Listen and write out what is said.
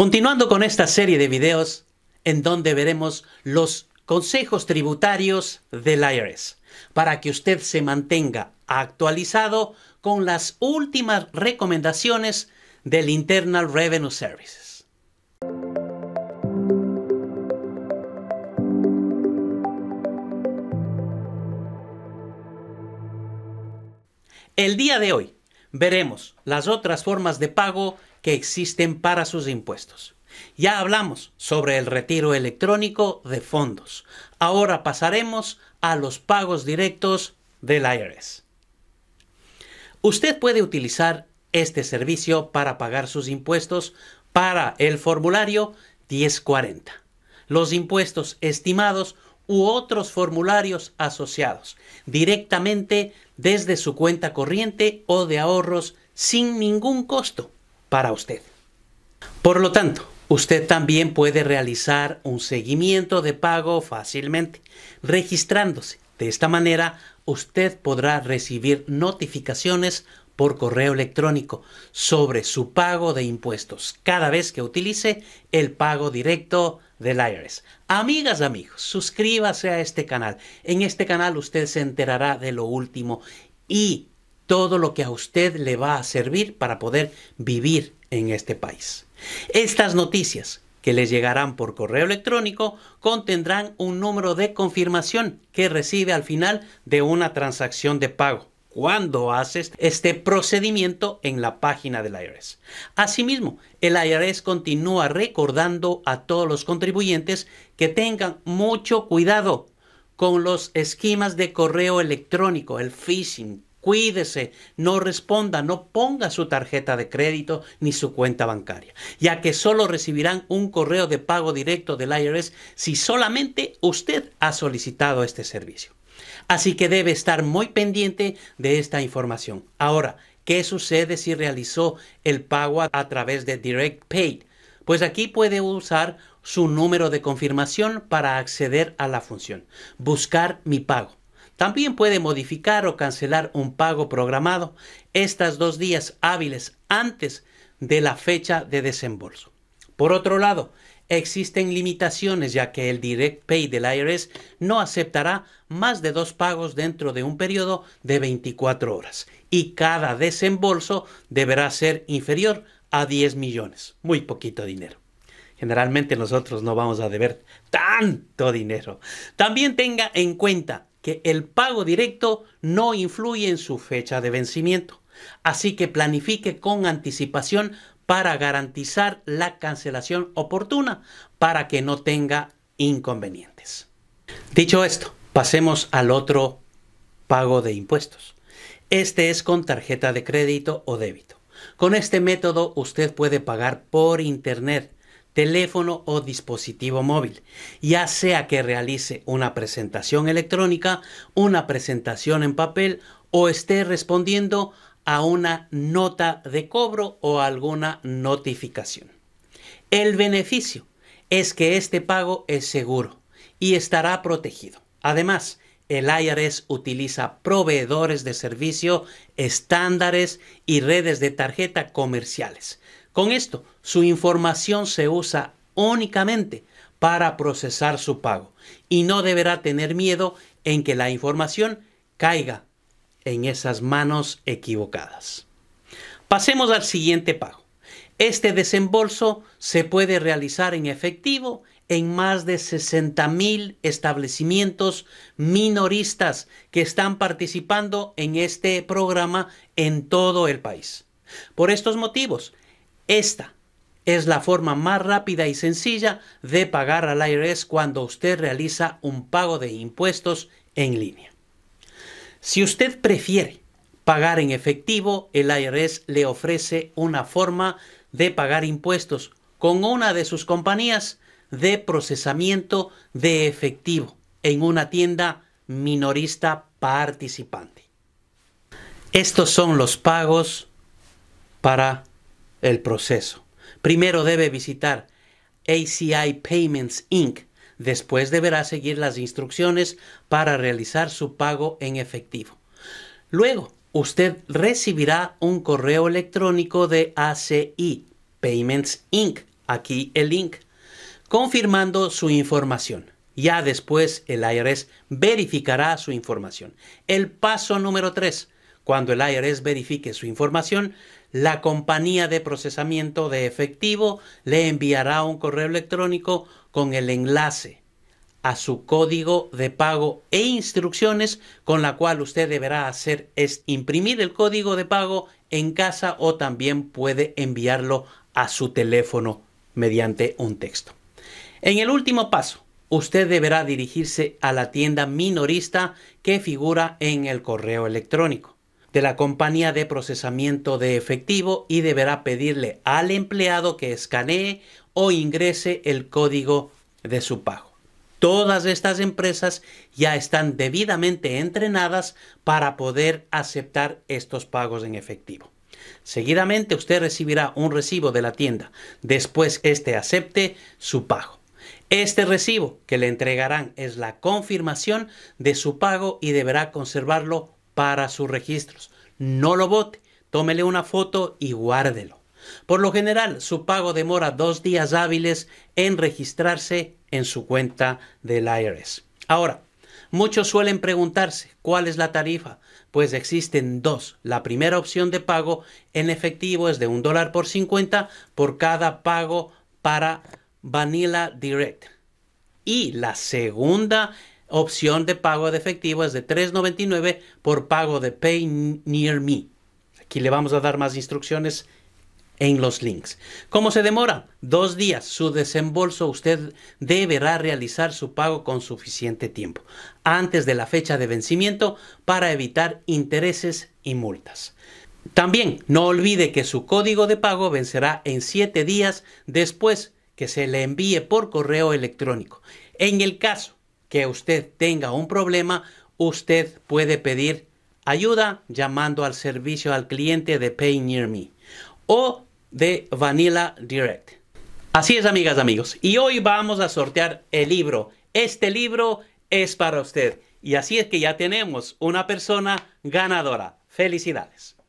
Continuando con esta serie de videos en donde veremos los consejos tributarios del IRS para que usted se mantenga actualizado con las últimas recomendaciones del Internal Revenue Services. El día de hoy veremos las otras formas de pago que existen para sus impuestos. Ya hablamos sobre el retiro electrónico de fondos. Ahora pasaremos a los pagos directos del IRS. Usted puede utilizar este servicio para pagar sus impuestos para el formulario 1040, los impuestos estimados u otros formularios asociados directamente desde su cuenta corriente o de ahorros sin ningún costo para usted. Por lo tanto, usted también puede realizar un seguimiento de pago fácilmente, registrándose. De esta manera, usted podrá recibir notificaciones por correo electrónico sobre su pago de impuestos cada vez que utilice el pago directo del Amigas, amigos, suscríbase a este canal. En este canal usted se enterará de lo último y todo lo que a usted le va a servir para poder vivir en este país. Estas noticias que les llegarán por correo electrónico contendrán un número de confirmación que recibe al final de una transacción de pago cuando haces este procedimiento en la página del IRS. Asimismo, el IRS continúa recordando a todos los contribuyentes que tengan mucho cuidado con los esquemas de correo electrónico, el phishing. Cuídese, no responda, no ponga su tarjeta de crédito ni su cuenta bancaria, ya que solo recibirán un correo de pago directo del IRS si solamente usted ha solicitado este servicio. Así que debe estar muy pendiente de esta información. Ahora, ¿qué sucede si realizó el pago a través de Direct Pay? Pues aquí puede usar su número de confirmación para acceder a la función. Buscar mi pago. También puede modificar o cancelar un pago programado estas dos días hábiles antes de la fecha de desembolso. Por otro lado, existen limitaciones ya que el Direct Pay del IRS no aceptará más de dos pagos dentro de un periodo de 24 horas y cada desembolso deberá ser inferior a 10 millones, muy poquito dinero. Generalmente nosotros no vamos a deber tanto dinero. También tenga en cuenta que el pago directo no influye en su fecha de vencimiento. Así que planifique con anticipación para garantizar la cancelación oportuna para que no tenga inconvenientes. Dicho esto, pasemos al otro pago de impuestos. Este es con tarjeta de crédito o débito. Con este método usted puede pagar por internet, teléfono o dispositivo móvil, ya sea que realice una presentación electrónica, una presentación en papel o esté respondiendo a una nota de cobro o alguna notificación. El beneficio es que este pago es seguro y estará protegido. Además, el IRS utiliza proveedores de servicio, estándares y redes de tarjeta comerciales. Con esto, su información se usa únicamente para procesar su pago y no deberá tener miedo en que la información caiga en esas manos equivocadas. Pasemos al siguiente pago. Este desembolso se puede realizar en efectivo en más de 60.000 establecimientos minoristas que están participando en este programa en todo el país. Por estos motivos, esta es la forma más rápida y sencilla de pagar al IRS cuando usted realiza un pago de impuestos en línea. Si usted prefiere pagar en efectivo, el IRS le ofrece una forma de pagar impuestos con una de sus compañías de procesamiento de efectivo en una tienda minorista participante. Estos son los pagos para el proceso. Primero debe visitar ACI Payments Inc Después deberá seguir las instrucciones para realizar su pago en efectivo. Luego, usted recibirá un correo electrónico de ACI, Payments Inc., aquí el link, confirmando su información. Ya después el IRS verificará su información. El paso número 3 cuando el IRS verifique su información, la compañía de procesamiento de efectivo le enviará un correo electrónico con el enlace a su código de pago e instrucciones con la cual usted deberá hacer es imprimir el código de pago en casa o también puede enviarlo a su teléfono mediante un texto. En el último paso, usted deberá dirigirse a la tienda minorista que figura en el correo electrónico de la compañía de procesamiento de efectivo y deberá pedirle al empleado que escanee o ingrese el código de su pago. Todas estas empresas ya están debidamente entrenadas para poder aceptar estos pagos en efectivo. Seguidamente usted recibirá un recibo de la tienda, después este acepte su pago. Este recibo que le entregarán es la confirmación de su pago y deberá conservarlo para sus registros. No lo bote, tómele una foto y guárdelo. Por lo general, su pago demora dos días hábiles en registrarse en su cuenta del IRS. Ahora, muchos suelen preguntarse cuál es la tarifa, pues existen dos. La primera opción de pago en efectivo es de un dólar por 50 por cada pago para Vanilla Direct. Y la segunda opción de pago de efectivo es de 3.99 por pago de Pay Near Me. Aquí le vamos a dar más instrucciones en los links. ¿Cómo se demora? Dos días. Su desembolso usted deberá realizar su pago con suficiente tiempo, antes de la fecha de vencimiento, para evitar intereses y multas. También no olvide que su código de pago vencerá en siete días después que se le envíe por correo electrónico. En el caso que usted tenga un problema, usted puede pedir ayuda llamando al servicio al cliente de Pay Near Me o de Vanilla Direct. Así es, amigas, amigos. Y hoy vamos a sortear el libro. Este libro es para usted. Y así es que ya tenemos una persona ganadora. Felicidades.